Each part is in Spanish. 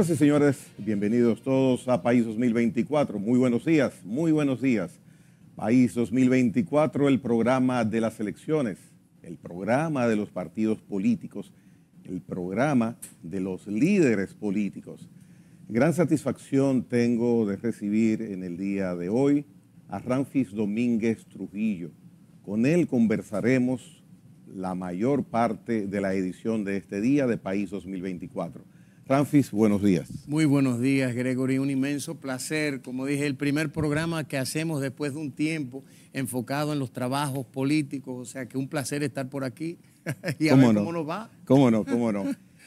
Señoras señores, bienvenidos todos a País 2024. Muy buenos días, muy buenos días. País 2024, el programa de las elecciones, el programa de los partidos políticos, el programa de los líderes políticos. Gran satisfacción tengo de recibir en el día de hoy a Ramfis Domínguez Trujillo. Con él conversaremos la mayor parte de la edición de este día de País 2024. Ramfis, buenos días. Muy buenos días, Gregory. Un inmenso placer. Como dije, el primer programa que hacemos después de un tiempo enfocado en los trabajos políticos. O sea, que un placer estar por aquí ¿Cómo no? cómo nos va. Cómo no, cómo no.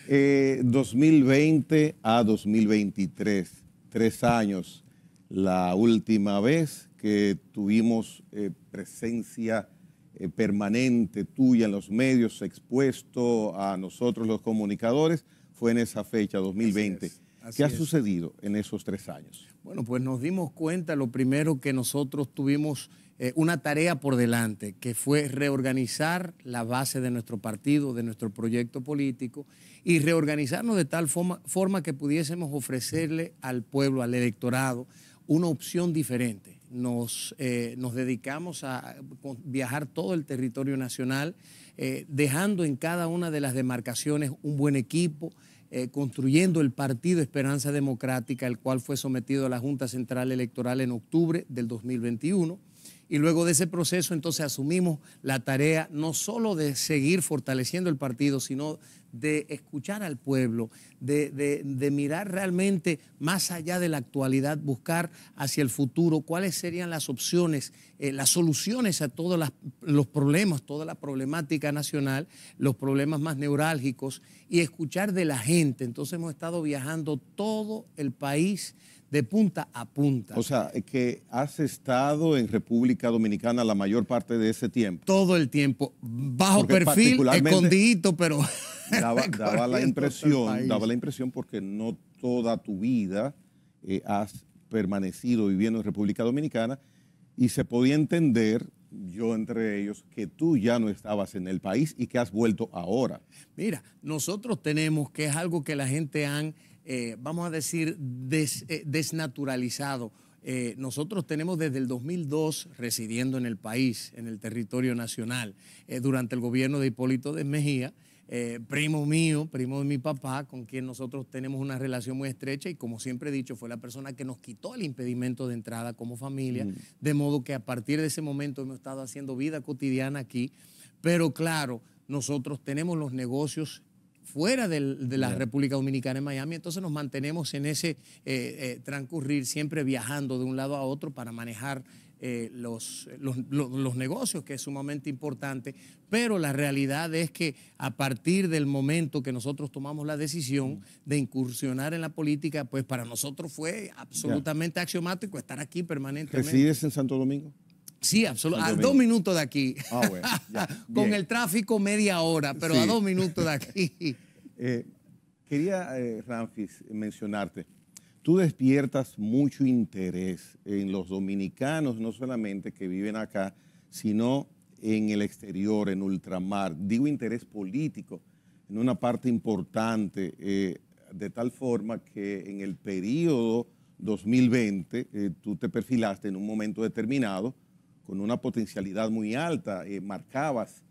2020 eh, a 2023, tres años. La última vez que tuvimos eh, presencia eh, permanente tuya en los medios, expuesto a nosotros los comunicadores en esa fecha, 2020. ¿Qué ha sucedido en esos tres años? Bueno, pues nos dimos cuenta, lo primero que nosotros tuvimos eh, una tarea por delante, que fue reorganizar la base de nuestro partido, de nuestro proyecto político, y reorganizarnos de tal forma, que pudiésemos ofrecerle al pueblo, al electorado, una opción diferente. Nos, eh, dedicamos a viajar todo el territorio nacional, eh, dejando en cada una de las demarcaciones un buen equipo, eh, construyendo el Partido Esperanza Democrática, el cual fue sometido a la Junta Central Electoral en octubre del 2021. Y luego de ese proceso entonces asumimos la tarea no solo de seguir fortaleciendo el partido, sino de escuchar al pueblo, de, mirar realmente más allá de la actualidad, buscar hacia el futuro cuáles serían las opciones, eh, las soluciones a todos los problemas, toda la problemática nacional, los problemas más neurálgicos y escuchar de la gente. Entonces hemos estado viajando todo el país de punta a punta. O sea, que has estado en República Dominicana la mayor parte de ese tiempo. Todo el tiempo, bajo perfil, escondidito, pero... Daba, la impresión, daba la impresión porque no toda tu vida eh, has permanecido viviendo en República Dominicana y se podía entender, yo entre ellos, que tú ya no estabas en el país y que has vuelto ahora. Mira, nosotros tenemos, que es algo que la gente han eh, vamos a decir, eh, desnaturalizado. Eh, nosotros tenemos desde el 2002 residiendo en el país, en el territorio nacional, durante el gobierno de Hipólito de Mejía, primo mío, primo de mi papá, con quien nosotros tenemos una relación muy estrecha y como siempre he dicho, fue la persona que nos quitó el impedimento de entrada como familia, mm. de modo que a partir de ese momento hemos estado haciendo vida cotidiana aquí, pero claro, nosotros tenemos los negocios fuera de la República Dominicana en Miami, entonces nos mantenemos en ese eh, eh, transcurrir, siempre viajando de un lado a otro para manejar eh, los, los, negocios, que es sumamente importante, pero la realidad es que a partir del momento que nosotros tomamos la decisión mm. de incursionar en la política, pues para nosotros fue absolutamente axiomático estar aquí permanentemente. ¿Resides en Santo Domingo? Sí, absolutamente. A dos minutos de aquí. Ah, Con el tráfico media hora, pero a dos minutos de aquí. Eh, quería, eh, Ramfis, mencionarte. Tú despiertas mucho interés en los dominicanos, no solamente que viven acá, sino en el exterior, en ultramar. Digo interés político, en una parte importante, eh, de tal forma que en el periodo 2020 tú te perfilaste en un momento determinado con una potencialidad muy alta, eh, marcabas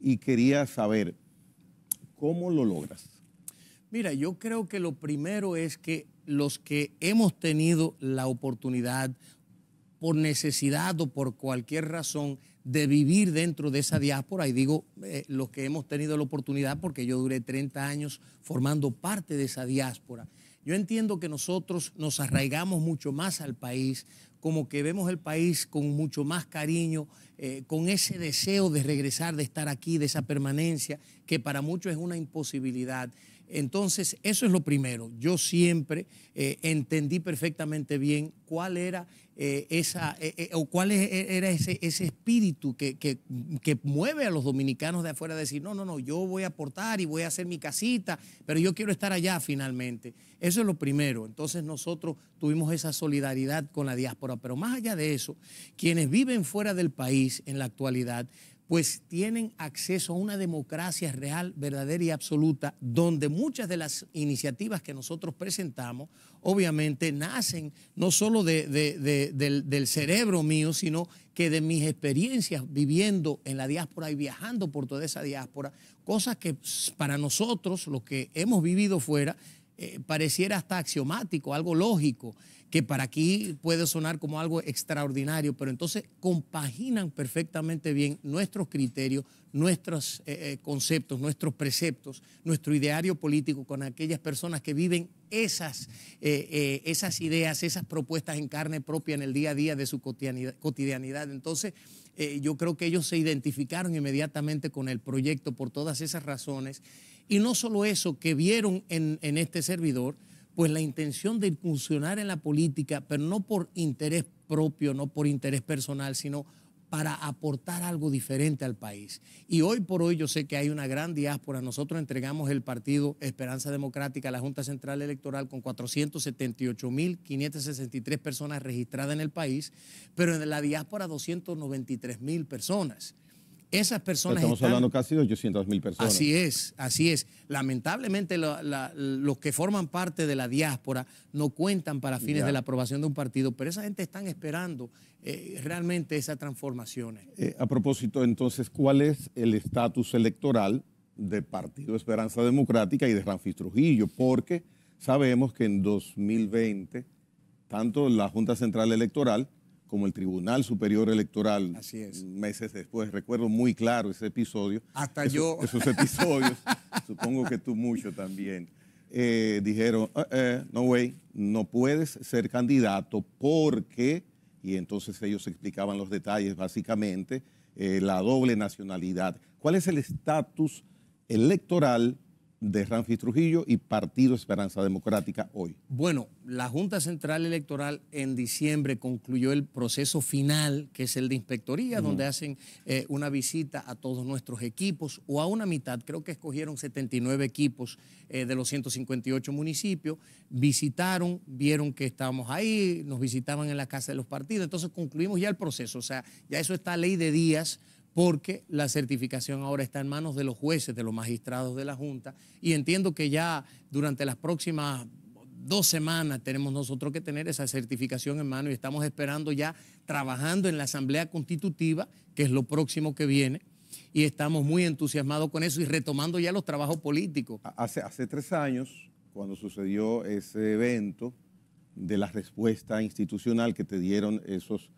y quería saber cómo lo logras. Mira, yo creo que lo primero es que los que hemos tenido la oportunidad por necesidad o por cualquier razón de vivir dentro de esa diáspora, y digo eh, los que hemos tenido la oportunidad porque yo duré 30 años formando parte de esa diáspora, yo entiendo que nosotros nos arraigamos mucho más al país como que vemos el país con mucho más cariño, eh, con ese deseo de regresar, de estar aquí, de esa permanencia, que para muchos es una imposibilidad. Entonces, eso es lo primero. Yo siempre eh, entendí perfectamente bien cuál era eh, esa eh, o cuál e, era ese, espíritu que, que, mueve a los dominicanos de afuera a decir, no, no, no, yo voy a aportar y voy a hacer mi casita, pero yo quiero estar allá finalmente. Eso es lo primero. Entonces nosotros tuvimos esa solidaridad con la diáspora, pero más allá de eso, quienes viven fuera del país en la actualidad, pues tienen acceso a una democracia real, verdadera y absoluta, donde muchas de las iniciativas que nosotros presentamos, obviamente, nacen no solo del, cerebro mío, sino que de mis experiencias viviendo en la diáspora y viajando por toda esa diáspora, cosas que para nosotros, los que hemos vivido fuera, eh, pareciera hasta axiomático, algo lógico que para aquí puede sonar como algo extraordinario, pero entonces compaginan perfectamente bien nuestros criterios, nuestros eh, eh, conceptos, nuestros preceptos, nuestro ideario político con aquellas personas que viven esas, eh, esas ideas, esas propuestas en carne propia en el día a día de su cotidianidad. Entonces, yo creo que ellos se identificaron inmediatamente con el proyecto por todas esas razones. Y no solo eso, que vieron en este servidor, pues la intención de incursionar en la política, pero no por interés propio, no por interés personal, sino para aportar algo diferente al país. Y hoy por hoy yo sé que hay una gran diáspora. Nosotros entregamos el partido Esperanza Democrática a la Junta Central Electoral con 478.563 personas registradas en el país, pero en la diáspora 293.000 personas. Esas personas. Estamos hablando casi de 800 mil personas. Así es, así es. Lamentablemente, los que forman parte de la diáspora no cuentan para fines de la aprobación de un partido, pero esa gente están esperando eh, realmente esas transformaciones. Eh, a propósito, entonces, ¿cuál es el estatus electoral de Partido Esperanza Democrática y de Ramfis Trujillo? Porque sabemos que en 2020, tanto la Junta Central Electoral como el Tribunal Superior Electoral. Meses después, recuerdo muy claro ese episodio. Hasta yo. Esos episodios, supongo que tú mucho también. Eh, dijeron, eh, eh, no way, no puedes ser candidato porque, y entonces ellos explicaban los detalles básicamente, la doble nacionalidad. ¿Cuál es el estatus electoral de Ramfis Trujillo y Partido Esperanza Democrática hoy? Bueno, la Junta Central Electoral en diciembre concluyó el proceso final, que es el de inspectoría, donde hacen eh, una visita a todos nuestros equipos o a una mitad, creo que escogieron 79 equipos eh, de los 158 municipios, visitaron, vieron que estábamos ahí, nos visitaban en la casa de los partidos, entonces concluimos ya el proceso, o sea, ya eso está ley de días porque la certificación ahora está en manos de los jueces, de los magistrados de la Junta, y entiendo que ya durante las próximas dos semanas tenemos nosotros que tener esa certificación en mano y estamos esperando ya trabajando en la Asamblea Constitutiva, que es lo próximo que viene, y estamos muy entusiasmados con eso y retomando ya los trabajos políticos. Hace, tres años, cuando sucedió ese evento, de la respuesta institucional que te dieron esos,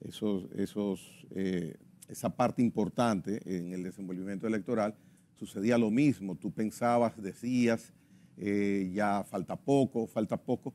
esos, esos eh, esa parte importante en el desenvolvimiento electoral, sucedía lo mismo. Tú pensabas, decías, eh, ya falta poco, falta poco.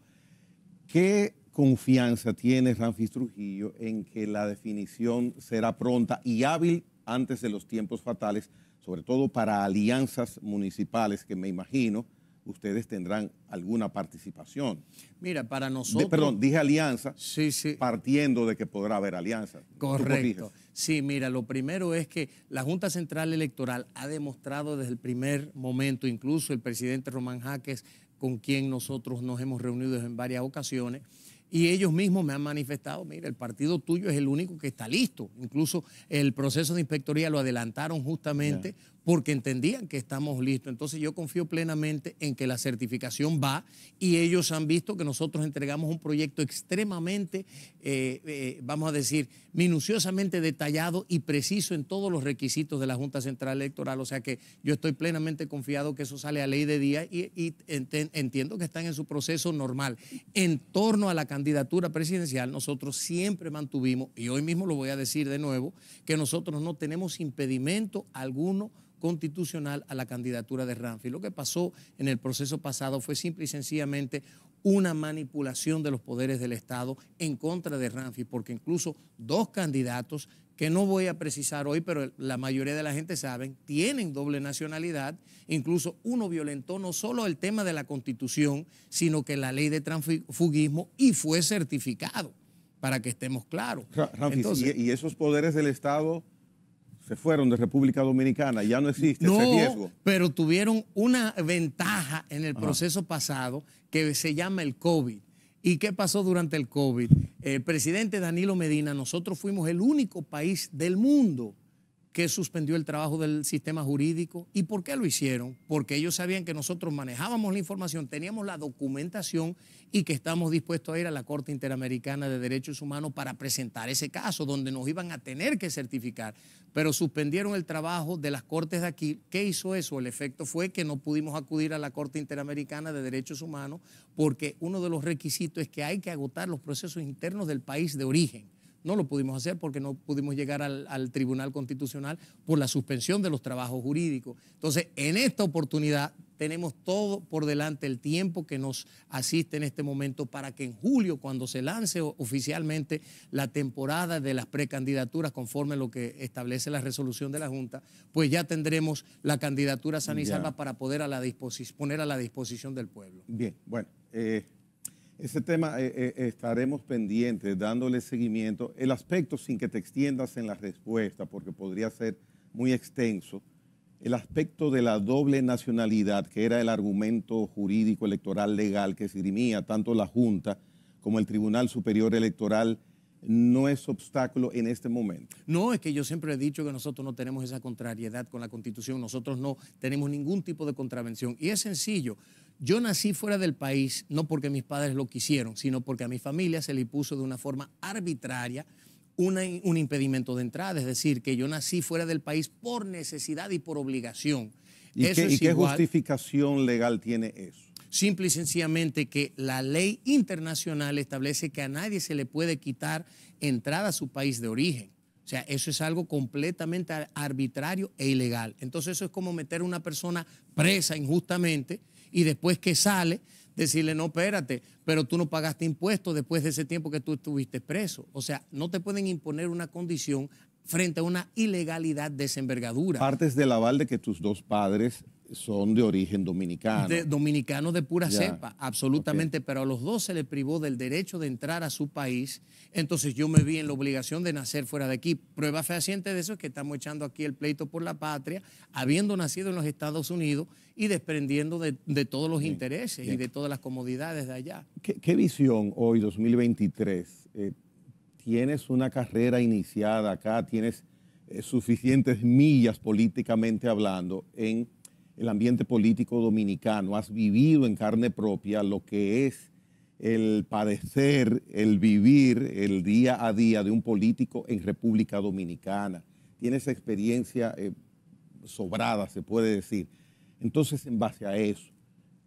¿Qué confianza tiene Ramfis Trujillo en que la definición será pronta y hábil antes de los tiempos fatales, sobre todo para alianzas municipales que me imagino ustedes tendrán alguna participación. Mira, para nosotros... perdón, dije alianza, sí, partiendo de que podrá haber alianzas. Correcto. Sí, mira, lo primero es que la Junta Central Electoral ha demostrado desde el primer momento, incluso el presidente Román Jaques, con quien nosotros nos hemos reunido en varias ocasiones, y ellos mismos me han manifestado, mira, el partido tuyo es el único que está listo. Incluso el proceso de inspectoría lo adelantaron justamente porque entendían que estamos listos. Entonces yo confío plenamente en que la certificación va y ellos han visto que nosotros entregamos un proyecto extremadamente, eh, eh, vamos a decir, minuciosamente detallado y preciso en todos los requisitos de la Junta Central Electoral. O sea que yo estoy plenamente confiado que eso sale a ley de día y entiendo que están en su proceso normal. En torno a la candidatura presidencial, nosotros siempre mantuvimos, y hoy mismo lo voy a decir de nuevo, que nosotros no tenemos impedimento alguno constitucional a la candidatura de Ramfi. Lo que pasó en el proceso pasado fue simple y sencillamente una manipulación de los poderes del Estado en contra de Ramfi, porque incluso dos candidatos que no voy a precisar hoy, pero la mayoría de la gente saben, tienen doble nacionalidad. Incluso uno violentó no solo el tema de la constitución, sino que la ley de transfugismo y fue certificado, para que estemos claros. y esos poderes del Estado se fueron de República Dominicana, ya no existe ese riesgo. Pero tuvieron una ventaja en el proceso pasado que se llama el COVID. ¿Y qué pasó durante el COVID? El eh, presidente Danilo Medina, nosotros fuimos el único país del mundo que suspendió el trabajo del sistema jurídico. ¿Y por qué lo hicieron? Porque ellos sabían que nosotros manejábamos la información, teníamos la documentación y que estamos dispuestos a ir a la Corte Interamericana de Derechos Humanos para presentar ese caso, donde nos iban a tener que certificar. Pero suspendieron el trabajo de las Cortes de aquí. ¿Qué hizo eso? El efecto fue que no pudimos acudir a la Corte Interamericana de Derechos Humanos porque uno de los requisitos es que hay que agotar los procesos internos del país de origen. No lo pudimos hacer porque no pudimos llegar al, Tribunal Constitucional por la suspensión de los trabajos jurídicos. Entonces, en esta oportunidad tenemos todo por delante el tiempo que nos asiste en este momento para que en julio, cuando se lance oficialmente la temporada de las precandidaturas, conforme a lo que establece la resolución de la Junta, pues ya tendremos la candidatura sanizada para poder a poner a la disposición del pueblo. Bien, bueno. Eh, ese tema eh, eh, estaremos pendientes, dándole seguimiento. El aspecto, sin que te extiendas en la respuesta, porque podría ser muy extenso, el aspecto de la doble nacionalidad, que era el argumento jurídico electoral legal que esgrimía tanto la Junta como el Tribunal Superior Electoral, no es obstáculo en este momento. No, es que yo siempre he dicho que nosotros no tenemos esa contrariedad con la Constitución, nosotros no tenemos ningún tipo de contravención. Y es sencillo, yo nací fuera del país no porque mis padres lo quisieron, sino porque a mi familia se le puso de una forma arbitraria un impedimento de entrada, es decir, que yo nací fuera del país por necesidad y por obligación. ¿Y, qué, justificación legal tiene eso? Simple y sencillamente que la ley internacional establece que a nadie se le puede quitar entrada a su país de origen. O sea, eso es algo completamente arbitrario e ilegal. Entonces eso es como meter a una persona presa injustamente y después que sale, decirle, no, espérate, pero tú no pagaste impuestos después de ese tiempo que tú estuviste preso. O sea, no te pueden imponer una condición frente a una ilegalidad de esa envergadura. Partes del aval de que tus dos padres son de origen dominicano. De, dominicano de pura cepa, absolutamente, pero a los dos se les privó del derecho de entrar a su país, entonces yo me vi en la obligación de nacer fuera de aquí. Prueba fehaciente de eso es que estamos echando aquí el pleito por la patria, habiendo nacido en los Estados Unidos y desprendiendo de, todos los intereses y de todas las comodidades de allá. ¿Qué, visión hoy, 2023? Eh, tienes una carrera iniciada acá, tienes eh, suficientes millas políticamente hablando en el ambiente político dominicano, has vivido en carne propia lo que es el padecer, el vivir el día a día de un político en República Dominicana. Tienes experiencia eh, sobrada, se puede decir. Entonces, en base a eso,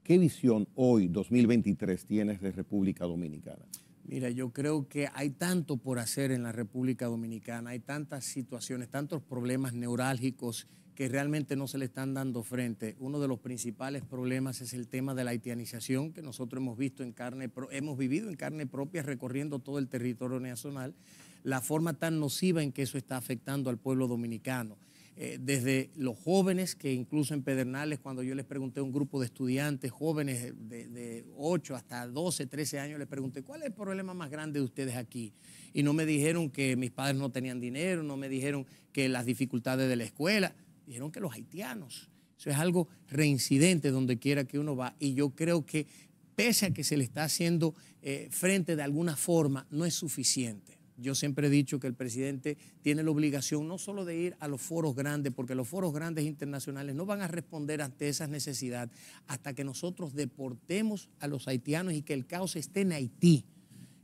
¿qué visión hoy, 2023, tienes de República Dominicana? Mira, yo creo que hay tanto por hacer en la República Dominicana, hay tantas situaciones, tantos problemas neurálgicos que realmente no se le están dando frente. Uno de los principales problemas es el tema de la haitianización que nosotros hemos visto en carne, hemos vivido en carne propia recorriendo todo el territorio nacional, la forma tan nociva en que eso está afectando al pueblo dominicano. Eh, desde los jóvenes, que incluso en Pedernales, cuando yo les pregunté a un grupo de estudiantes jóvenes de, 8 hasta 12, 13 años, les pregunté, ¿cuál es el problema más grande de ustedes aquí? Y no me dijeron que mis padres no tenían dinero, no me dijeron que las dificultades de la escuela, dijeron que los haitianos. Eso es algo reincidente donde quiera que uno va. Y yo creo que pese a que se le está haciendo eh, frente de alguna forma, no es suficiente. Yo siempre he dicho que el presidente tiene la obligación no solo de ir a los foros grandes, porque los foros grandes internacionales no van a responder ante esas necesidad hasta que nosotros deportemos a los haitianos y que el caos esté en Haití.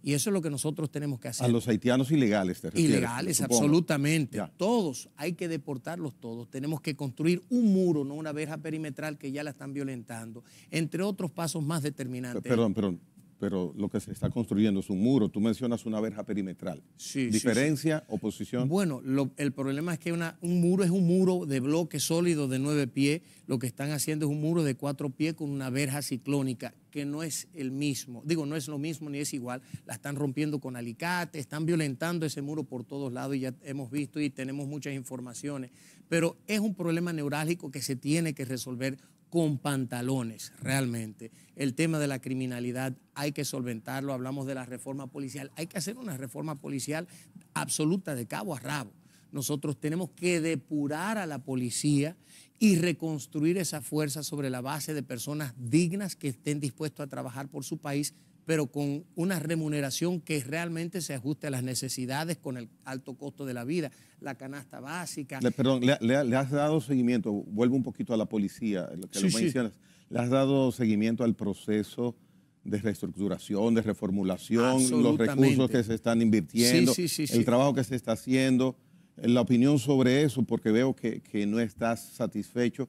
Y eso es lo que nosotros tenemos que hacer. A los haitianos ilegales, te refieres, Ilegales, absolutamente. Todos, hay que deportarlos todos. Tenemos que construir un muro, no una verja perimetral que ya la están violentando, entre otros pasos más determinantes. Perdón, perdón pero lo que se está construyendo es un muro. Tú mencionas una verja perimetral. ¿Diferencia, oposición? Bueno, el problema es que un muro es un muro de bloque sólido de nueve pies. Lo que están haciendo es un muro de cuatro pies con una verja ciclónica, que no es el mismo. Digo, no es lo mismo ni es igual. La están rompiendo con alicate, están violentando ese muro por todos lados y ya hemos visto y tenemos muchas informaciones. Pero es un problema neurálgico que se tiene que resolver con pantalones, realmente. El tema de la criminalidad hay que solventarlo, hablamos de la reforma policial, hay que hacer una reforma policial absoluta de cabo a rabo. Nosotros tenemos que depurar a la policía y reconstruir esa fuerza sobre la base de personas dignas que estén dispuestas a trabajar por su país pero con una remuneración que realmente se ajuste a las necesidades con el alto costo de la vida, la canasta básica. Le, perdón, le, has dado seguimiento, vuelvo un poquito a la policía, le has dado seguimiento al proceso de reestructuración, de reformulación, los recursos que se están invirtiendo, el trabajo que se está haciendo, la opinión sobre eso, porque veo que no estás satisfecho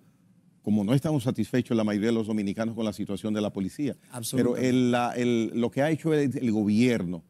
como no estamos satisfechos la mayoría de los dominicanos con la situación de la policía. Pero lo que ha hecho el, el gobierno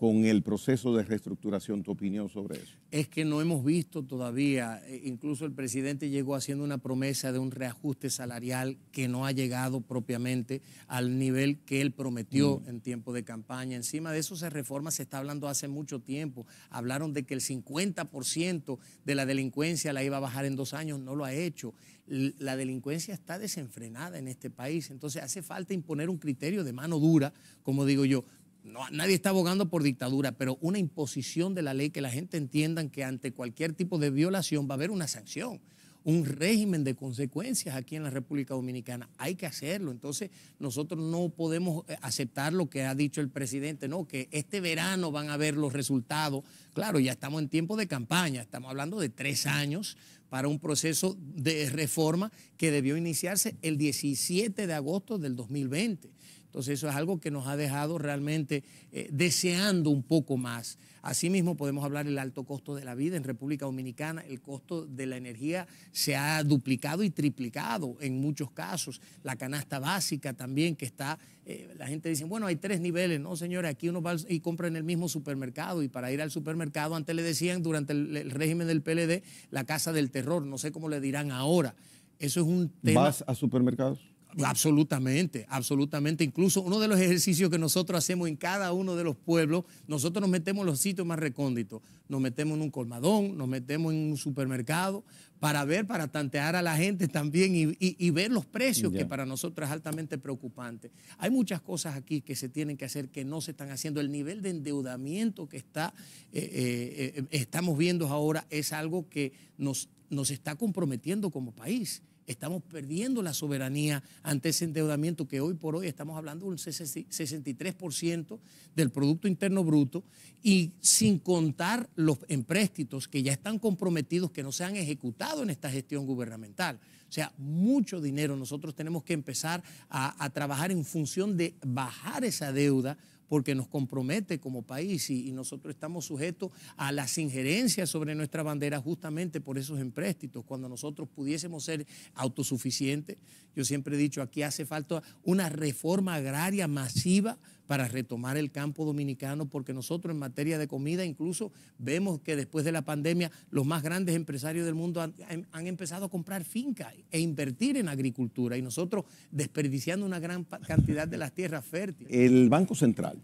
con el proceso de reestructuración. ¿Tu opinión sobre eso? Es que no hemos visto todavía, eh, incluso el presidente llegó haciendo una promesa de un reajuste salarial que no ha llegado propiamente al nivel que él prometió mm. en tiempo de campaña. Encima de eso se reforma, se está hablando hace mucho tiempo. Hablaron de que el 50% de la delincuencia la iba a bajar en dos años, no lo ha hecho. La delincuencia está desenfrenada en este país, entonces hace falta imponer un criterio de mano dura, como digo yo no, nadie está abogando por dictadura, pero una imposición de la ley que la gente entienda que ante cualquier tipo de violación va a haber una sanción, un régimen de consecuencias aquí en la República Dominicana. Hay que hacerlo. Entonces, nosotros no podemos eh, aceptar lo que ha dicho el presidente, no, que este verano van a ver los resultados. Claro, ya estamos en tiempo de campaña, estamos hablando de tres años para un proceso de reforma que debió iniciarse el 17 de agosto del 2020. Entonces eso es algo que nos ha dejado realmente eh, deseando un poco más. Asimismo podemos hablar del alto costo de la vida en República Dominicana. El costo de la energía se ha duplicado y triplicado en muchos casos. La canasta básica también que está, eh, la gente dice, bueno, hay tres niveles. No, señores, aquí uno va y compra en el mismo supermercado. Y para ir al supermercado, antes le decían durante el, el régimen del PLD, la casa del terror. No sé cómo le dirán ahora. Eso es un tema. ¿Vas a supermercados? Absolutamente, absolutamente. Incluso uno de los ejercicios que nosotros hacemos en cada uno de los pueblos, nosotros nos metemos en los sitios más recónditos, nos metemos en un colmadón, nos metemos en un supermercado, para ver, para tantear a la gente también y, ver los precios, que para nosotros es altamente preocupante. Hay muchas cosas aquí que se tienen que hacer que no se están haciendo. El nivel de endeudamiento que está, eh, eh, eh, estamos viendo ahora es algo que nos, nos está comprometiendo como país. Estamos perdiendo la soberanía ante ese endeudamiento que hoy por hoy estamos hablando de un 63% del Producto Interno Bruto y sin contar los empréstitos que ya están comprometidos, que no se han ejecutado en esta gestión gubernamental. O sea, mucho dinero. Nosotros tenemos que empezar a trabajar en función de bajar esa deuda porque nos compromete como país y, nosotros estamos sujetos a las injerencias sobre nuestra bandera justamente por esos empréstitos. Cuando nosotros pudiésemos ser autosuficientes, yo siempre he dicho, aquí hace falta una reforma agraria masiva para retomar el campo dominicano, porque nosotros en materia de comida incluso vemos que después de la pandemia los más grandes empresarios del mundo han, empezado a comprar finca e invertir en agricultura y nosotros desperdiciando una gran cantidad de las tierras fértiles. El Banco Central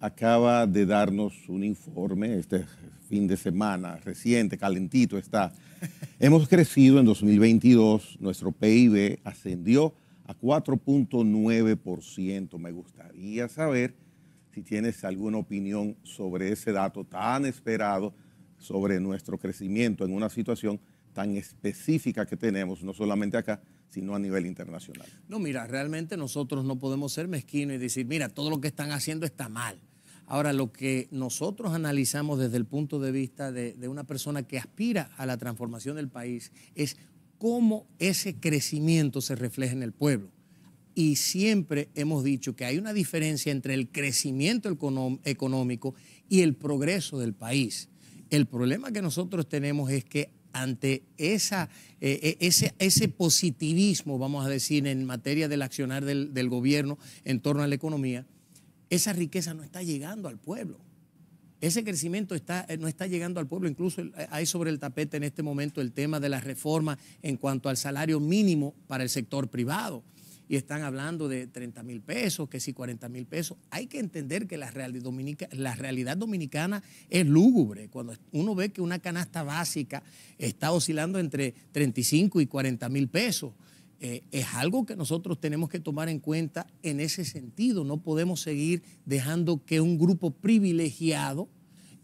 acaba de darnos un informe este fin de semana reciente, calentito está. Hemos crecido en 2022, nuestro PIB ascendió a 4.9%. Me gustaría saber si tienes alguna opinión sobre ese dato tan esperado, sobre nuestro crecimiento en una situación tan específica que tenemos, no solamente acá, sino a nivel internacional. No, mira, realmente nosotros no podemos ser mezquinos y decir, mira, todo lo que están haciendo está mal. Ahora, lo que nosotros analizamos desde el punto de vista de, de una persona que aspira a la transformación del país es cómo ese crecimiento se refleja en el pueblo. Y siempre hemos dicho que hay una diferencia entre el crecimiento económico y el progreso del país. El problema que nosotros tenemos es que ante eh, eh, ese, ese, positivismo, vamos a decir, en materia del accionar del gobierno en torno a la economía, esa riqueza no está llegando al pueblo. Ese crecimiento eh, no está llegando al pueblo. Incluso eh, hay sobre el tapete en este momento el tema de la reforma en cuanto al salario mínimo para el sector privado. Y están hablando de 30 mil pesos, que si 40 mil pesos. Hay que entender que la, la realidad dominicana es lúgubre. Cuando uno ve que una canasta básica está oscilando entre 35 y 40 mil pesos eh, es algo que nosotros tenemos que tomar en cuenta en ese sentido. No podemos seguir dejando que un grupo privilegiado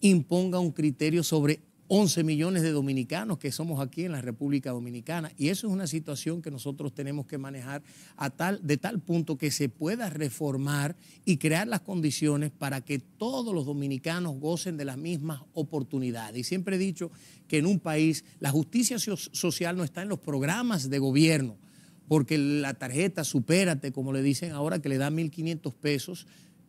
imponga un criterio sobre 11 millones de dominicanos que somos aquí en la República Dominicana. Y eso es una situación que nosotros tenemos que manejar a tal, de tal punto que se pueda reformar y crear las condiciones para que todos los dominicanos gocen de las mismas oportunidades. Y siempre he dicho que en un país la justicia social no está en los programas de gobierno porque la tarjeta, supérate, como le dicen ahora, que le da 1.500 pesos.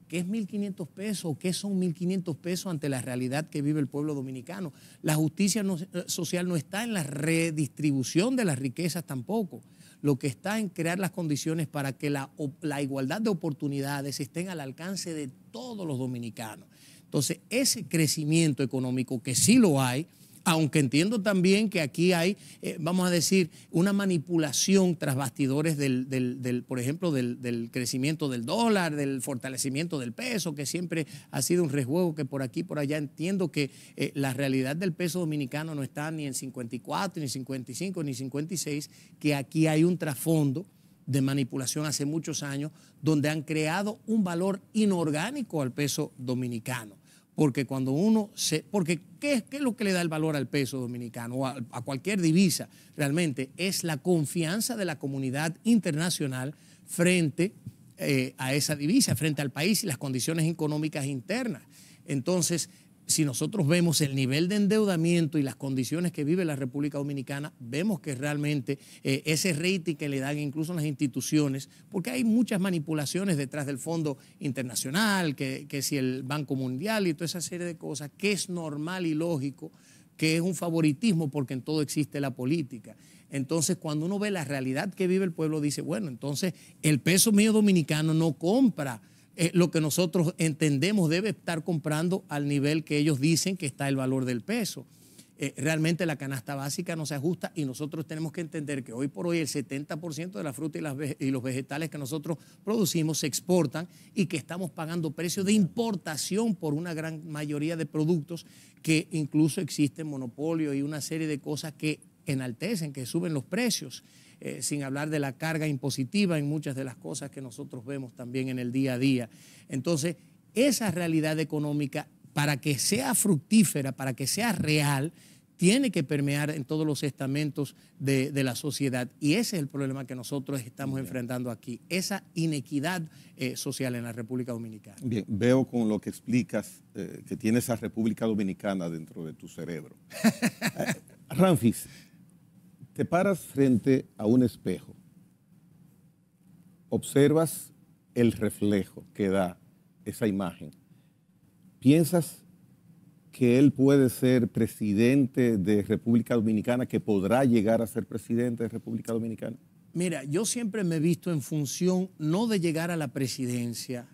¿Qué es 1.500 pesos? ¿Qué son 1.500 pesos ante la realidad que vive el pueblo dominicano? La justicia eh, social no está en la redistribución de las riquezas tampoco. Lo que está en crear las condiciones para que la, la igualdad de oportunidades estén al alcance de todos los dominicanos. Entonces, ese crecimiento económico que sí lo hay, aunque entiendo también que aquí hay, eh, vamos a decir, una manipulación tras bastidores del, por ejemplo, del, crecimiento del dólar, del fortalecimiento del peso, que siempre ha sido un rejuego que por aquí, por allá, entiendo que eh, la realidad del peso dominicano no está ni en 54, ni en 55, ni en 56, que aquí hay un trasfondo de manipulación hace muchos años, donde han creado un valor inorgánico al peso dominicano. Porque cuando uno se. Porque ¿qué, es lo que le da el valor al peso dominicano o a, cualquier divisa realmente? Es la confianza de la comunidad internacional frente eh, a esa divisa, frente al país y las condiciones económicas internas. Entonces, si nosotros vemos el nivel de endeudamiento y las condiciones que vive la República Dominicana, vemos que realmente eh, ese rating que le dan incluso las instituciones, porque hay muchas manipulaciones detrás del Fondo Internacional, que, que si el Banco Mundial y toda esa serie de cosas, que es normal y lógico, que es un favoritismo porque en todo existe la política. Entonces, cuando uno ve la realidad que vive el pueblo, dice, bueno, entonces el peso medio dominicano no compra eh, lo que nosotros entendemos debe estar comprando al nivel que ellos dicen que está el valor del peso. Eh, realmente la canasta básica no se ajusta y nosotros tenemos que entender que hoy por hoy el 70% de la fruta y, las y, los vegetales que nosotros producimos se exportan y que estamos pagando precios de importación por una gran mayoría de productos que incluso existen monopolio y una serie de cosas que enaltecen, que suben los precios. Eh, sin hablar de la carga impositiva en muchas de las cosas que nosotros vemos también en el día a día. Entonces, esa realidad económica, para que sea fructífera, para que sea real, tiene que permear en todos los estamentos de, la sociedad. Y ese es el problema que nosotros estamos enfrentando aquí, esa inequidad eh, social en la República Dominicana. Bien, veo con lo que explicas eh, que tiene esa República Dominicana dentro de tu cerebro. Ramfis, te paras frente a un espejo. Observas el reflejo que da esa imagen. ¿Piensas que él puede ser presidente de República Dominicana, que podrá llegar a ser presidente de República Dominicana? Mira, yo siempre me he visto en función no de llegar a la presidencia,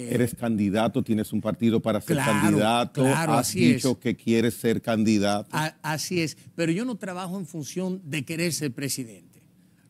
eh, Eres candidato, tienes un partido para ser candidato, has dicho que quieres ser candidato. así es, pero yo no trabajo en función de querer ser presidente.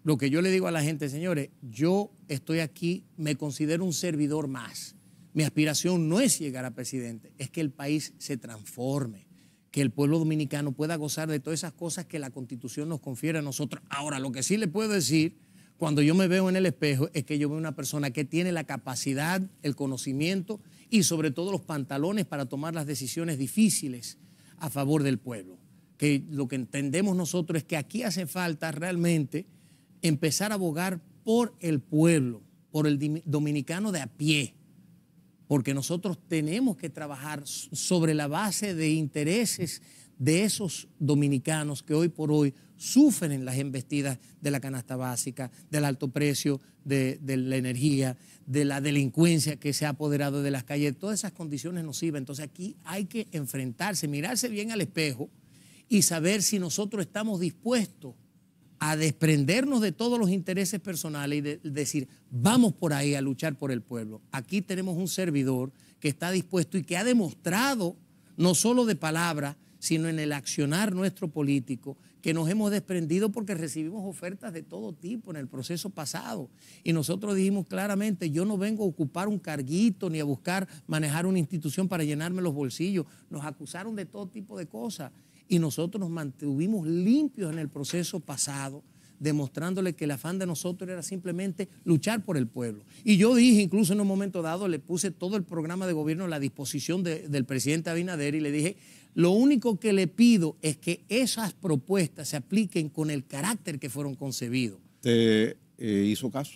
Lo que yo le digo a la gente, señores, yo estoy aquí, me considero un servidor más. Mi aspiración no es llegar a presidente, es que el país se transforme, que el pueblo dominicano pueda gozar de todas esas cosas que la constitución nos confiere a nosotros. Ahora, lo que sí le puedo decir cuando yo me veo en el espejo es que yo veo una persona que tiene la capacidad, el conocimiento y sobre todo los pantalones para tomar las decisiones difíciles a favor del pueblo. Que lo que entendemos nosotros es que aquí hace falta realmente empezar a abogar por el pueblo, por el dominicano de a pie, porque nosotros tenemos que trabajar sobre la base de intereses de esos dominicanos que hoy por hoy sufren las embestidas de la canasta básica, del alto precio de, la energía, de la delincuencia que se ha apoderado de las calles, todas esas condiciones nocivas. Entonces aquí hay que enfrentarse, mirarse bien al espejo y saber si nosotros estamos dispuestos a desprendernos de todos los intereses personales y de, decir, vamos por ahí a luchar por el pueblo. Aquí tenemos un servidor que está dispuesto y que ha demostrado, no solo de palabra, sino en el accionar nuestro político, que nos hemos desprendido porque recibimos ofertas de todo tipo en el proceso pasado. Y nosotros dijimos claramente, yo no vengo a ocupar un carguito ni a buscar manejar una institución para llenarme los bolsillos. Nos acusaron de todo tipo de cosas y nosotros nos mantuvimos limpios en el proceso pasado demostrándole que el afán de nosotros era simplemente luchar por el pueblo. Y yo dije, incluso en un momento dado, le puse todo el programa de gobierno a la disposición del presidente Abinader y le dije, lo único que le pido es que esas propuestas se apliquen con el carácter que fueron concebidos. ¿Te eh, hizo caso?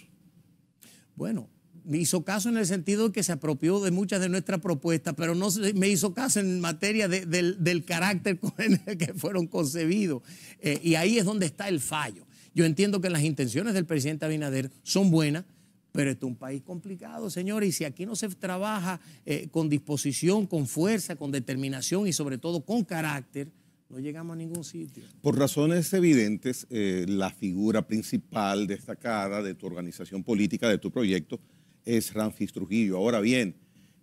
Bueno, me hizo caso en el sentido de que se apropió de muchas de nuestras propuestas, pero no me hizo caso en materia del, carácter con que fueron concebidos. Eh, y ahí es donde está el fallo. Yo entiendo que las intenciones del presidente Abinader son buenas, pero esto es un país complicado, señores, y si aquí no se trabaja eh, con disposición, con fuerza, con determinación y sobre todo con carácter, no llegamos a ningún sitio. Por razones evidentes, eh, la figura principal destacada de tu organización política, de tu proyecto, es Ramfis Trujillo. Ahora bien,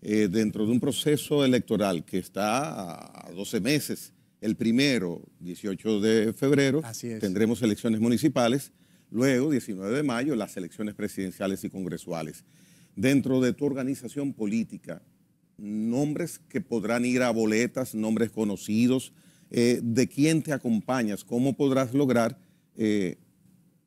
eh, dentro de un proceso electoral que está a 12 meses, el primero, 18 de febrero, tendremos elecciones municipales. Luego, 19 de mayo, las elecciones presidenciales y congresuales. Dentro de tu organización política, nombres que podrán ir a boletas, nombres conocidos, eh, de quién te acompañas, cómo podrás lograr eh,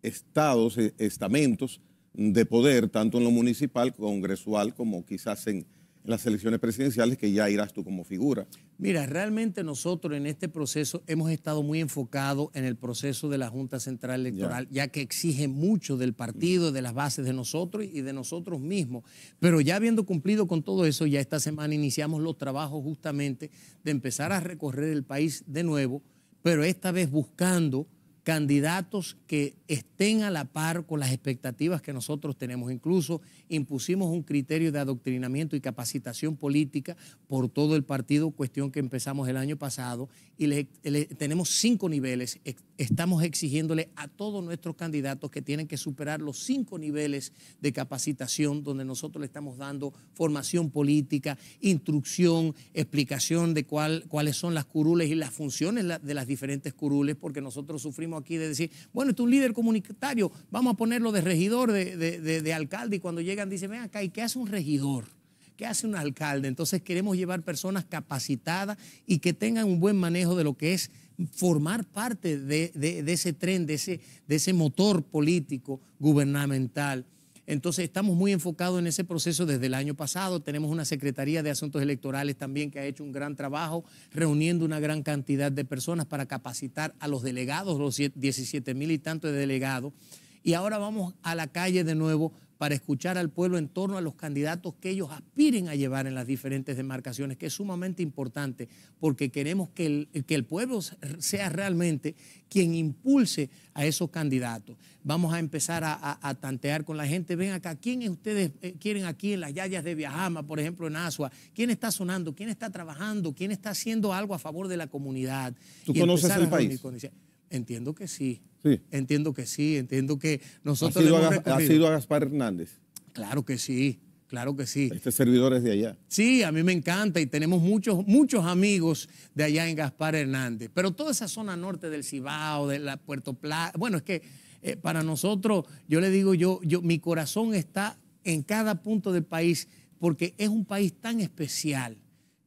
estados, eh, estamentos de poder, tanto en lo municipal, congresual, como quizás en, en las elecciones presidenciales que ya irás tú como figura. Mira, realmente nosotros en este proceso hemos estado muy enfocados en el proceso de la Junta Central Electoral, ya, ya que exige mucho del partido, de las bases de nosotros y de nosotros mismos. Pero ya habiendo cumplido con todo eso, ya esta semana iniciamos los trabajos justamente de empezar a recorrer el país de nuevo, pero esta vez buscando candidatos que estén a la par con las expectativas que nosotros tenemos. Incluso impusimos un criterio de adoctrinamiento y capacitación política por todo el partido, cuestión que empezamos el año pasado, y tenemos cinco niveles. Estamos exigiéndole a todos nuestros candidatos que tienen que superar los cinco niveles de capacitación donde nosotros le estamos dando formación política, instrucción, explicación de cuáles son las curules y las funciones de las diferentes curules, porque nosotros sufrimos aquí de decir, bueno, este es un líder comunitario, vamos a ponerlo de regidor, de, alcalde, y cuando llegan dicen, ven acá, ¿y qué hace un regidor? ¿Qué hace un alcalde? Entonces queremos llevar personas capacitadas y que tengan un buen manejo de lo que es formar parte de, de, ese tren, de ese, de ese motor político, gubernamental entonces estamos muy enfocados en ese proceso desde el año pasado. Tenemos una Secretaría de Asuntos Electorales también que ha hecho un gran trabajo reuniendo una gran cantidad de personas para capacitar a los delegados, los 17 mil y tanto de delegados. Y ahora vamos a la calle de nuevo para escuchar al pueblo en torno a los candidatos que ellos aspiren a llevar en las diferentes demarcaciones, que es sumamente importante, porque queremos que el, pueblo sea realmente quien impulse a esos candidatos. Vamos a empezar a, tantear con la gente, ven acá, ¿quiénes ustedes eh, quieren aquí en las Yayas de Viajama, por ejemplo, en Asua? ¿Quién está sonando? ¿Quién está trabajando? ¿Quién está haciendo algo a favor de la comunidad? ¿Tú conoces el país? Entiendo que sí. sí. Entiendo que sí. Entiendo que nosotros. ¿Ha sido, a, Gaspar Hernández? Claro que sí. Claro que sí. Este servidor es de allá. Sí, a mí me encanta y tenemos muchos, muchos amigos de allá en Gaspar Hernández. Pero toda esa zona norte del Cibao, de la Puerto Plata, bueno, es que eh, para nosotros, yo le digo, yo, yo, mi corazón está en cada punto del país porque es un país tan especial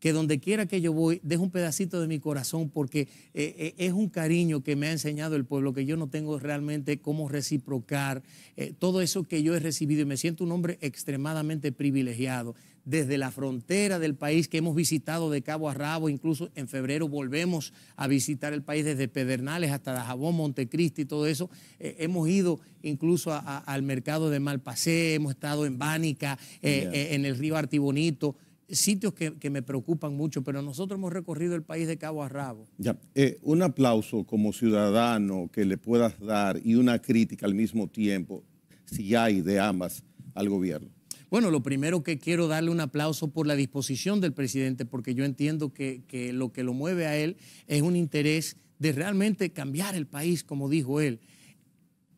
que donde quiera que yo voy, dejo un pedacito de mi corazón porque eh, eh, es un cariño que me ha enseñado el pueblo, que yo no tengo realmente cómo reciprocar eh, todo eso que yo he recibido y me siento un hombre extremadamente privilegiado. Desde la frontera del país que hemos visitado de cabo a rabo, incluso en febrero volvemos a visitar el país desde Pedernales hasta Dajabón, Montecristi y todo eso. hemos ido incluso al mercado de Malpasé, hemos estado en Bánica, en el río Artibonito sitios que, me preocupan mucho, pero nosotros hemos recorrido el país de cabo a rabo. Ya. Eh, un aplauso como ciudadano que le puedas dar y una crítica al mismo tiempo, si hay de ambas, al gobierno. Bueno, lo primero que quiero darle un aplauso por la disposición del presidente, porque yo entiendo que, que lo que lo mueve a él es un interés de realmente cambiar el país, como dijo él.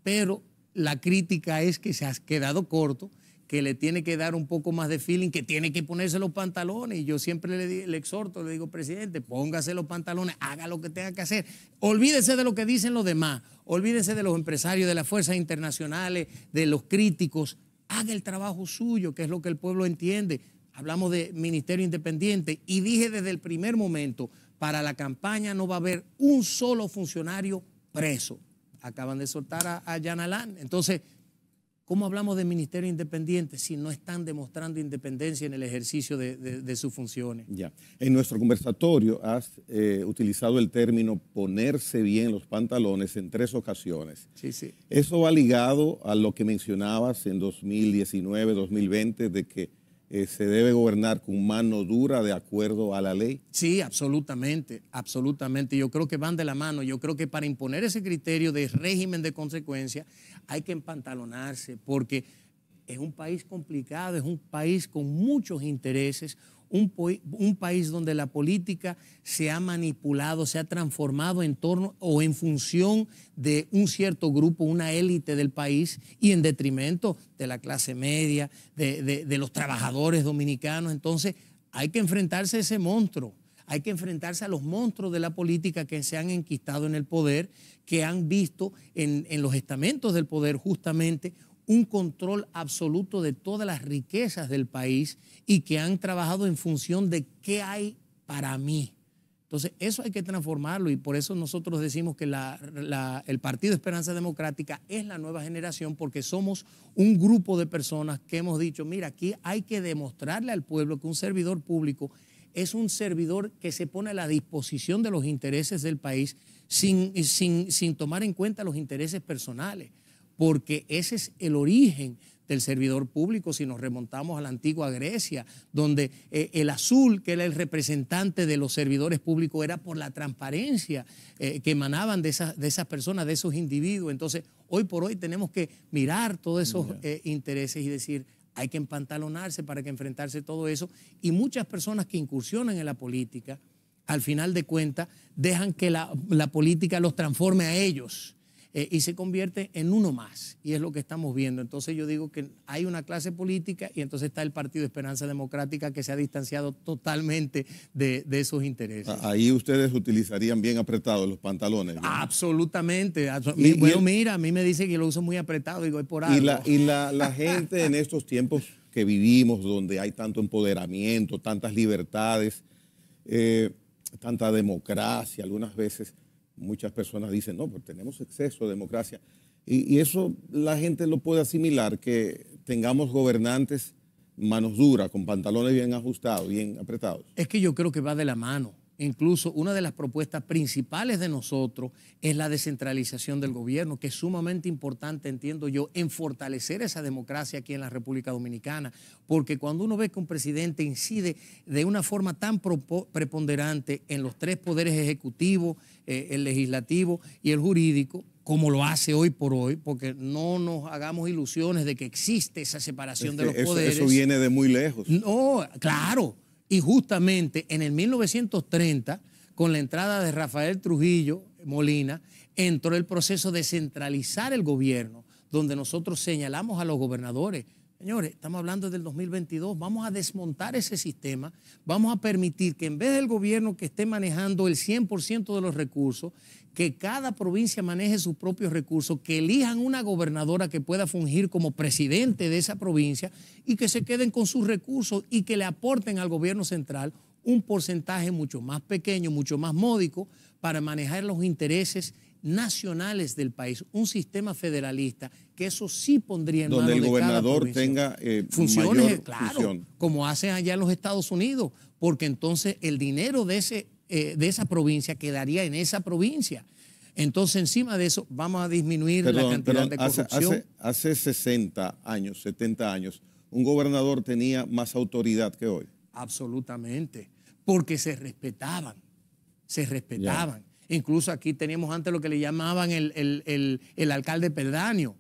Pero la crítica es que se ha quedado corto que le tiene que dar un poco más de feeling, que tiene que ponerse los pantalones. Y yo siempre le, exhorto, le digo, presidente, póngase los pantalones, haga lo que tenga que hacer. Olvídese de lo que dicen los demás, olvídese de los empresarios, de las fuerzas internacionales, de los críticos. Haga el trabajo suyo, que es lo que el pueblo entiende. Hablamos de Ministerio Independiente y dije desde el primer momento, para la campaña no va a haber un solo funcionario preso. Acaban de soltar a, a Jan Alán. Entonces, ¿Cómo hablamos de ministerio independiente si no están demostrando independencia en el ejercicio de, sus funciones? Ya. En nuestro conversatorio has eh, utilizado el término ponerse bien los pantalones en tres ocasiones. Sí, sí. Eso va ligado a lo que mencionabas en 2019, 2020, de que eh, se debe gobernar con mano dura de acuerdo a la ley. Sí, absolutamente, absolutamente. Yo creo que van de la mano. Yo creo que para imponer ese criterio de régimen de consecuencia hay que empantalonarse porque es un país complicado, es un país con muchos intereses, un, país donde la política se ha manipulado, se ha transformado en torno o en función de un cierto grupo, una élite del país y en detrimento de la clase media, de, los trabajadores dominicanos. Entonces hay que enfrentarse a ese monstruo hay que enfrentarse a los monstruos de la política que se han enquistado en el poder, que han visto en, en, los estamentos del poder justamente un control absoluto de todas las riquezas del país y que han trabajado en función de qué hay para mí. Entonces, eso hay que transformarlo y por eso nosotros decimos que el Partido Esperanza Democrática es la nueva generación porque somos un grupo de personas que hemos dicho, mira, aquí hay que demostrarle al pueblo que un servidor público es un servidor que se pone a la disposición de los intereses del país sin, sin tomar en cuenta los intereses personales porque ese es el origen del servidor público si nos remontamos a la antigua Grecia, donde eh, el azul, que era el representante de los servidores públicos, era por la transparencia eh, que emanaban de esas, de esas personas, de esos individuos. Entonces, hoy por hoy tenemos que mirar todos esos eh, intereses y decir, hay que empantalonarse para que enfrentarse todo eso. Y muchas personas que incursionan en la política, al final de cuentas, dejan que la, la política los transforme a ellos eh, y se convierte en uno más. Y es lo que estamos viendo. Entonces yo digo que hay una clase política y entonces está el Partido Esperanza Democrática que se ha distanciado totalmente de, esos intereses. Ahí ustedes utilizarían bien apretados los pantalones. Absolutamente. bueno, mira, a mí me dice que lo uso muy apretado, digo, por algo. Y la, gente en estos tiempos que vivimos, donde hay tanto empoderamiento, tantas libertades, eh, tanta democracia, algunas veces Muchas personas dicen, no, porque tenemos exceso de democracia. Y, y eso la gente lo puede asimilar, que tengamos gobernantes manos duras, con pantalones bien ajustados, bien apretados. Es que yo creo que va de la mano. Incluso una de las propuestas principales de nosotros es la descentralización del gobierno, que es sumamente importante, entiendo yo, en fortalecer esa democracia aquí en la República Dominicana, porque cuando uno ve que un presidente incide de una forma tan preponderante en los tres poderes ejecutivo, eh, el legislativo y el jurídico, como lo hace hoy por hoy, porque no nos hagamos ilusiones de que existe esa separación de los poderes. Eso viene de muy lejos. No, claro y justamente en el 1930, con la entrada de Rafael Trujillo Molina, entró el proceso de centralizar el gobierno, donde nosotros señalamos a los gobernadores Señores, estamos hablando del 2022, vamos a desmontar ese sistema, vamos a permitir que en vez del gobierno que esté manejando el 100% de los recursos, que cada provincia maneje sus propios recursos, que elijan una gobernadora que pueda fungir como presidente de esa provincia y que se queden con sus recursos y que le aporten al gobierno central un porcentaje mucho más pequeño, mucho más módico, para manejar los intereses nacionales del país, un sistema federalista que eso sí pondría en Donde el gobernador tenga eh, funciones, claro, como hacen allá en los Estados Unidos, porque entonces el dinero de, ese, eh, de esa provincia quedaría en esa provincia. Entonces, encima de eso, vamos a disminuir la cantidad de corrupción. Hace, 60 años, 70 años, un gobernador tenía más autoridad que hoy. Absolutamente, porque se respetaban, se respetaban. Incluso aquí teníamos antes lo que le llamaban el, el, el, alcalde pedáneo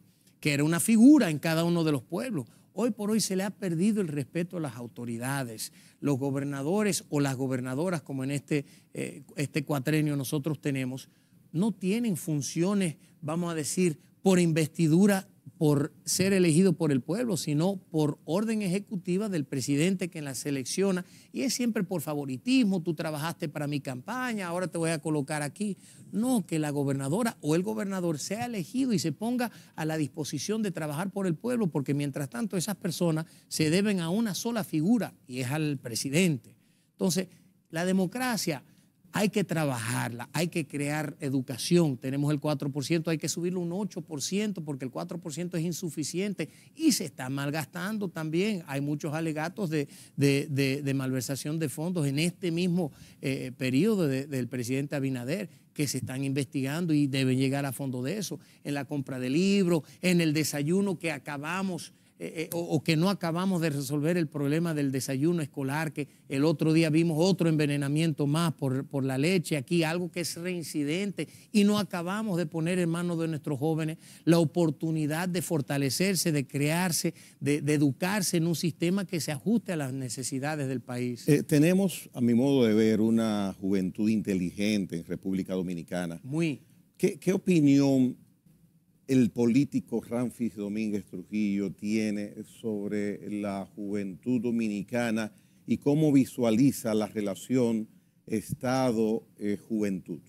que era una figura en cada uno de los pueblos. Hoy por hoy se le ha perdido el respeto a las autoridades, los gobernadores o las gobernadoras, como en este, eh, este cuatrenio nosotros tenemos, no tienen funciones, vamos a decir, por investidura por ser elegido por el pueblo, sino por orden ejecutiva del presidente que la selecciona. Y es siempre por favoritismo, tú trabajaste para mi campaña, ahora te voy a colocar aquí. No, que la gobernadora o el gobernador sea elegido y se ponga a la disposición de trabajar por el pueblo, porque mientras tanto esas personas se deben a una sola figura y es al presidente. Entonces, la democracia hay que trabajarla, hay que crear educación. Tenemos el 4%, hay que subirlo un 8% porque el 4% es insuficiente y se está malgastando también. Hay muchos alegatos de, malversación de fondos en este mismo eh, periodo del presidente Abinader que se están investigando y deben llegar a fondo de eso, en la compra de libros, en el desayuno que acabamos eh, eh, o, que no acabamos de resolver el problema del desayuno escolar, que el otro día vimos otro envenenamiento más por, la leche, aquí algo que es reincidente, y no acabamos de poner en manos de nuestros jóvenes la oportunidad de fortalecerse, de crearse, de, educarse en un sistema que se ajuste a las necesidades del país. Eh, tenemos, a mi modo de ver, una juventud inteligente en República Dominicana. Muy. qué opinión el político Ramfis Domínguez Trujillo tiene sobre la juventud dominicana y cómo visualiza la relación Estado-juventud?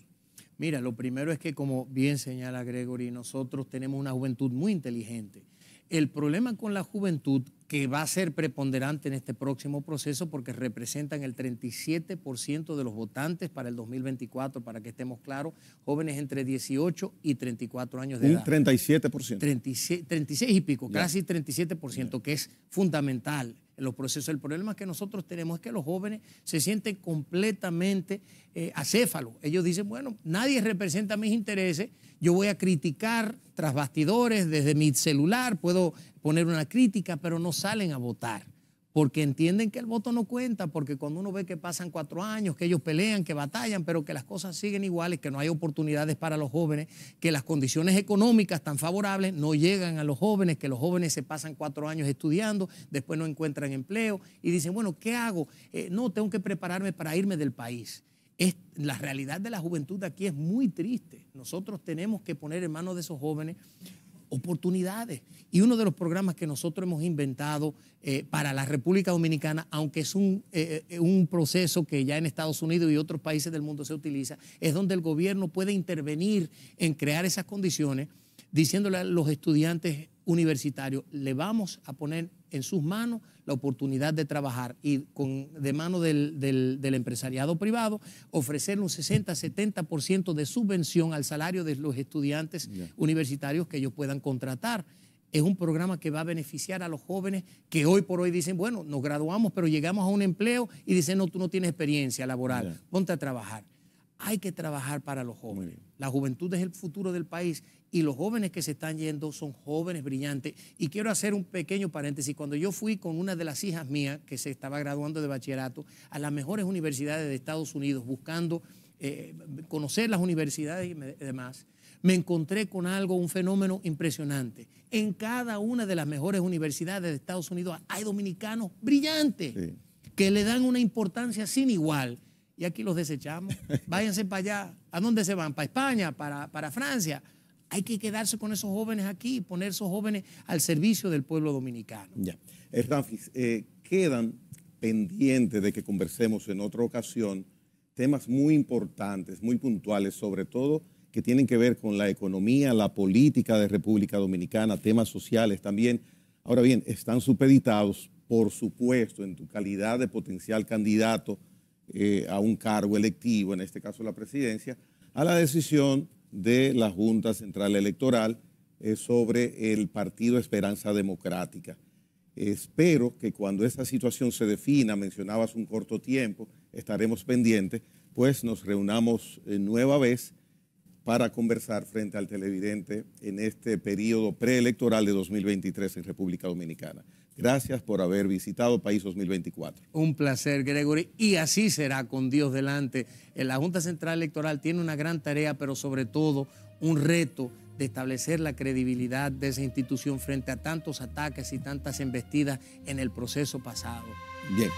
Mira, lo primero es que, como bien señala Gregory, nosotros tenemos una juventud muy inteligente. El problema con la juventud que va a ser preponderante en este próximo proceso porque representan el 37% de los votantes para el 2024, para que estemos claros, jóvenes entre 18 y 34 años de edad. Un 37%. 36, y pico, casi 37%, que es fundamental procesos. El problema que nosotros tenemos es que los jóvenes se sienten completamente eh, acéfalos. Ellos dicen, bueno, nadie representa mis intereses, yo voy a criticar tras bastidores, desde mi celular puedo poner una crítica, pero no salen a votar porque entienden que el voto no cuenta, porque cuando uno ve que pasan cuatro años, que ellos pelean, que batallan, pero que las cosas siguen iguales, que no hay oportunidades para los jóvenes, que las condiciones económicas tan favorables no llegan a los jóvenes, que los jóvenes se pasan cuatro años estudiando, después no encuentran empleo y dicen, bueno, ¿qué hago? Eh, no, tengo que prepararme para irme del país. Es, la realidad de la juventud de aquí es muy triste. Nosotros tenemos que poner en manos de esos jóvenes oportunidades. Y uno de los programas que nosotros hemos inventado eh, para la República Dominicana, aunque es un, eh, eh, un, proceso que ya en Estados Unidos y otros países del mundo se utiliza, es donde el gobierno puede intervenir en crear esas condiciones, diciéndole a los estudiantes Universitario le vamos a poner en sus manos la oportunidad de trabajar y con, de mano del, empresariado privado ofrecer un 60-70% de subvención al salario de los estudiantes universitarios que ellos puedan contratar. Es un programa que va a beneficiar a los jóvenes que hoy por hoy dicen, bueno, nos graduamos, pero llegamos a un empleo y dicen, no, tú no tienes experiencia laboral, ponte a trabajar. Hay que trabajar para los jóvenes. La juventud es el futuro del país y los jóvenes que se están yendo son jóvenes brillantes. Y quiero hacer un pequeño paréntesis. Cuando yo fui con una de las hijas mías, que se estaba graduando de bachillerato, a las mejores universidades de Estados Unidos, buscando eh, conocer las universidades y demás, me encontré con algo, un fenómeno impresionante. En cada una de las mejores universidades de Estados Unidos hay dominicanos brillantes que le dan una importancia sin igual. Y aquí los desechamos. Váyanse para allá. ¿A dónde se van? Para España, para, para Francia hay que quedarse con esos jóvenes aquí y poner esos jóvenes al servicio del pueblo dominicano. Ya. Eh, eh, quedan pendientes de que conversemos en otra ocasión temas muy importantes, muy puntuales, sobre todo que tienen que ver con la economía, la política de República Dominicana, temas sociales también. Ahora bien, están supeditados, por supuesto, en tu calidad de potencial candidato eh, a un cargo electivo, en este caso la presidencia, a la decisión de la Junta Central Electoral eh, sobre el partido Esperanza Democrática. Espero que cuando esta situación se defina, mencionabas un corto tiempo, estaremos pendientes, pues nos reunamos eh, nueva vez para conversar frente al televidente en este periodo preelectoral de 2023 en República Dominicana. Gracias por haber visitado País 2024. Un placer, Gregory. Y así será con Dios delante. Eh, la Junta Central Electoral tiene una gran tarea, pero sobre todo un reto de establecer la credibilidad de esa institución frente a tantos ataques y tantas embestidas en el proceso pasado. Bien.